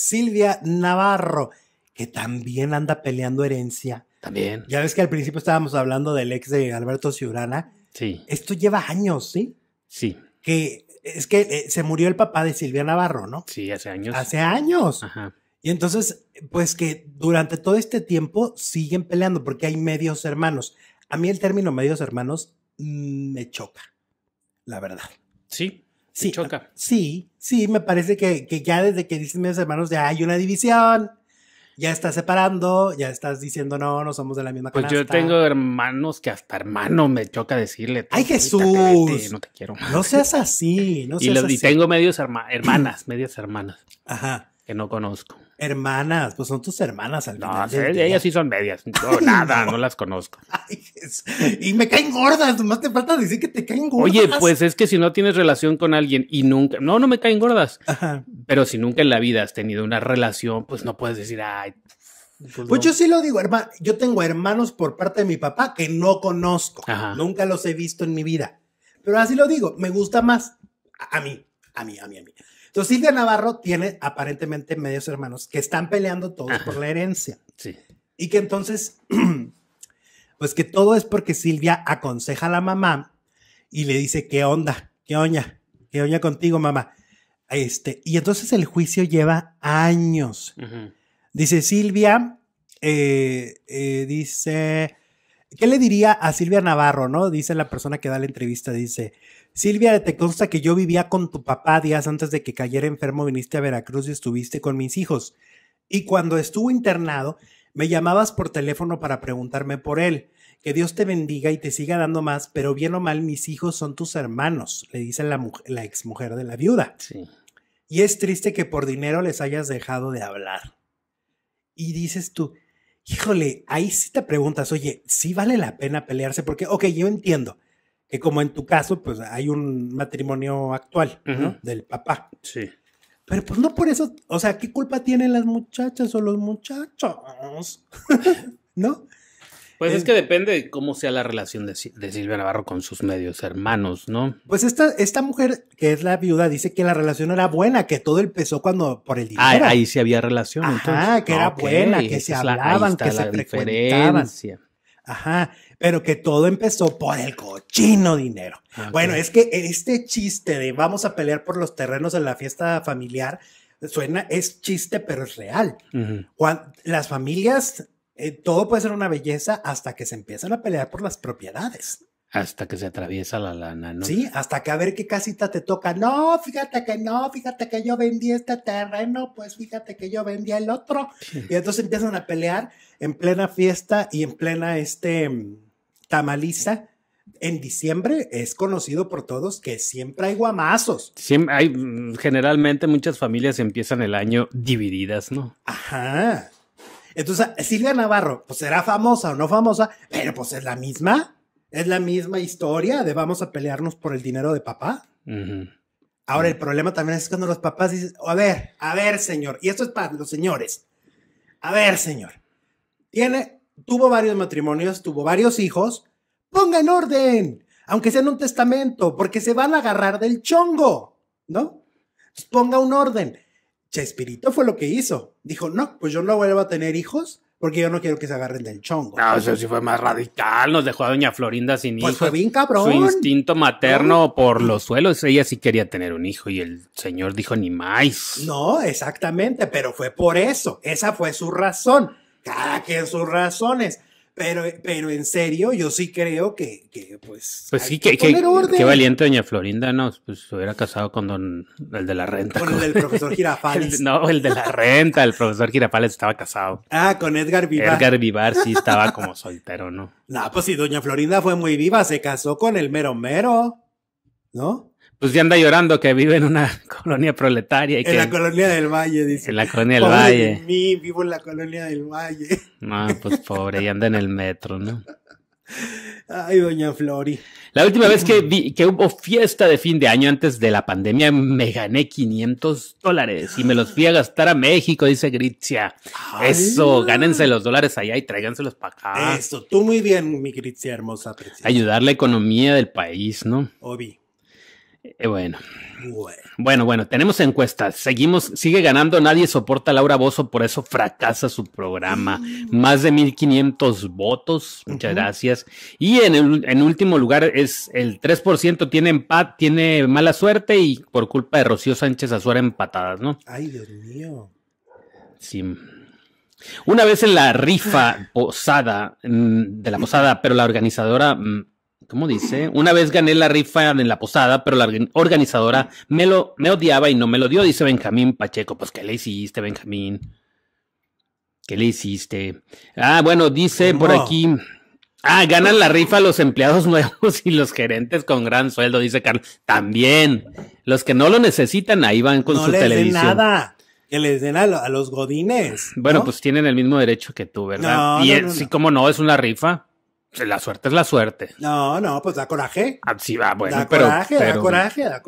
Silvia Navarro, que también anda peleando herencia. También. Ya ves que al principio estábamos hablando del ex de Alberto Ciurana. Sí. Esto lleva años, ¿sí? Sí. Que es que eh, se murió el papá de Silvia Navarro, ¿no? Sí, hace años. Hace años. Ajá. Y entonces, pues que durante todo este tiempo siguen peleando porque hay medios hermanos. A mí el término medios hermanos me choca, la verdad. Sí, Sí, ah, Sí, sí, me parece que, ya desde que dicen mis hermanos ya hay una división ya estás separando, ya estás diciendo no, no somos de la misma canasta. Pues yo tengo hermanos que hasta hermano me choca decirle. ¡Ay, Jesús! no te quiero. No seas así, no seas así. Y tengo medios hermanas, medias hermanas. Ajá que no conozco. Hermanas, pues son tus hermanas al no, ellas sí son medias. No, nada, no. las conozco. y me caen gordas, nomás te falta decir que te caen gordas. Oye, pues es que si no tienes relación con alguien y nunca, no, no me caen gordas, pero si nunca en la vida has tenido una relación, pues no puedes decir, ay. Pues, pues yo sí lo digo, hermano, yo tengo hermanos por parte de mi papá que no conozco, nunca los he visto en mi vida, pero así lo digo, me gusta más a mí, a mí, a mí, a mí. Entonces, Silvia Navarro tiene aparentemente medios hermanos que están peleando todos por la herencia. Sí. Y que entonces, pues que todo es porque Silvia aconseja a la mamá y le dice, ¿qué onda? ¿Qué oña? ¿Qué oña contigo, mamá? Este, y entonces el juicio lleva años. Dice Silvia, eh, eh, dice, ¿Qué le diría a Silvia Navarro, no? Dice la persona que da la entrevista, dice, Silvia, te consta que yo vivía con tu papá días antes de que cayera enfermo, viniste a Veracruz y estuviste con mis hijos. Y cuando estuvo internado, me llamabas por teléfono para preguntarme por él. Que Dios te bendiga y te siga dando más, pero bien o mal, mis hijos son tus hermanos, le dice la, la ex mujer de la viuda. Y es triste que por dinero les hayas dejado de hablar. Y dices tú, híjole, ahí sí te preguntas, oye, ¿sí vale la pena pelearse? Porque, ok, yo entiendo que como en tu caso, pues hay un matrimonio actual, Del papá. Sí. Pero pues no por eso, o sea, ¿qué culpa tienen las muchachas o los muchachos? ¿No? Pues es, eh, que depende de cómo sea la relación de, Silvia Navarro con sus medios hermanos, ¿no? Pues esta, esta mujer, que es la viuda, dice que la relación era buena, que todo empezó cuando por el ah, dinero. Ah, ahí sí había relación. Ajá, que era buena, que se hablaban, que se frecuentaban. Ajá, pero que todo empezó por el cochino dinero. Bueno, es que este chiste de vamos a pelear por los terrenos en la fiesta familiar suena, es chiste, pero es real. las familias eh, todo puede ser una belleza hasta que se empiezan a pelear por las propiedades. Hasta que se atraviesa la lana, ¿no? Sí, hasta que a ver qué casita te toca. No, fíjate que no, fíjate que yo vendí este terreno, pues fíjate que yo vendí el otro. Y entonces empiezan a pelear en plena fiesta y en plena este tamaliza. En diciembre es conocido por todos que siempre hay guamazos. Siempre hay, mm, generalmente muchas familias empiezan el año divididas, ¿no? Ajá. Entonces, Silvia Navarro, pues será famosa o no famosa, pero pues es la misma, es la misma historia de vamos a pelearnos por el dinero de papá. Ahora, el problema también es cuando los papás dicen, a ver, a ver, señor, y esto es para los señores, a ver, señor, tiene, tuvo varios matrimonios, tuvo varios hijos, ponga en orden, aunque sea en un testamento, porque se van a agarrar del chongo, ¿no? ponga un orden. Chespirito fue lo que hizo. Dijo, no, pues yo no vuelvo a tener hijos porque yo no quiero que se agarren del chongo. No, eso sí fue más radical. Nos dejó a Doña Florinda sin hijos. Pues fue bien cabrón. Su instinto materno por los suelos. Ella sí quería tener un hijo y el señor dijo ni más. No, exactamente, pero fue por eso. Esa fue su razón. Cada quien sus razones. Pero, pero en serio, yo sí creo que, pues. Pues sí, que, valiente Doña Florinda, ¿no? Pues se hubiera casado con don, el de la renta. Con, el del profesor Girafales. no, el de la renta, el profesor Girafales estaba casado. Ah, con Edgar Vivar. Edgar Vivar sí estaba como soltero, ¿no? No, pues si Doña Florinda fue muy viva, se casó con el mero mero, ¿no? pues ya anda llorando que vive en una colonia proletaria. Y en la colonia del Valle, dice. En la colonia del Valle. vivo en la colonia del Valle. No, pues pobre, y anda en el metro, ¿no? Ay, doña Flori. La última vez que, vi, que hubo fiesta de fin de año antes de la pandemia, me gané 500 dólares y me los fui a gastar a México, dice Gritzia. Eso, gánense los dólares allá y tráiganselos para acá. Eso, tú muy bien, mi Gritzia hermosa. Ayudar la economía del país, ¿no? Obvio. Eh, bueno. bueno, bueno, tenemos encuestas. Seguimos, sigue ganando. Nadie soporta a Laura Bozo, por eso fracasa su programa. Mm. Más de 1500 votos. Muchas gracias. Y en, último lugar es el 3% tiene empat, tiene mala suerte y por culpa de Rocío Sánchez Azuara empatadas, ¿no? Ay, Dios mío. Sí. Una vez en la rifa ah. posada mm, de la posada, pero la organizadora mm, ¿cómo dice? Una vez gané la rifa en la posada, pero la organizadora me, lo, me odiaba y no me lo dio, dice Benjamín Pacheco. Pues, ¿qué le hiciste, Benjamín? ¿Qué le hiciste? Ah, bueno, dice pues por aquí. Ah, ganan la rifa los empleados nuevos y los gerentes con gran sueldo, dice Carlos. También. Los que no lo necesitan, ahí van con no su les den nada que les den a, los godines. Bueno, pues tienen el mismo derecho que tú, ¿verdad? y sí, cómo no, es una rifa. La suerte es la suerte. No, no, pues da coraje. Ah, sí, va, ah, bueno, da pero, coraje, da coraje, da coraje.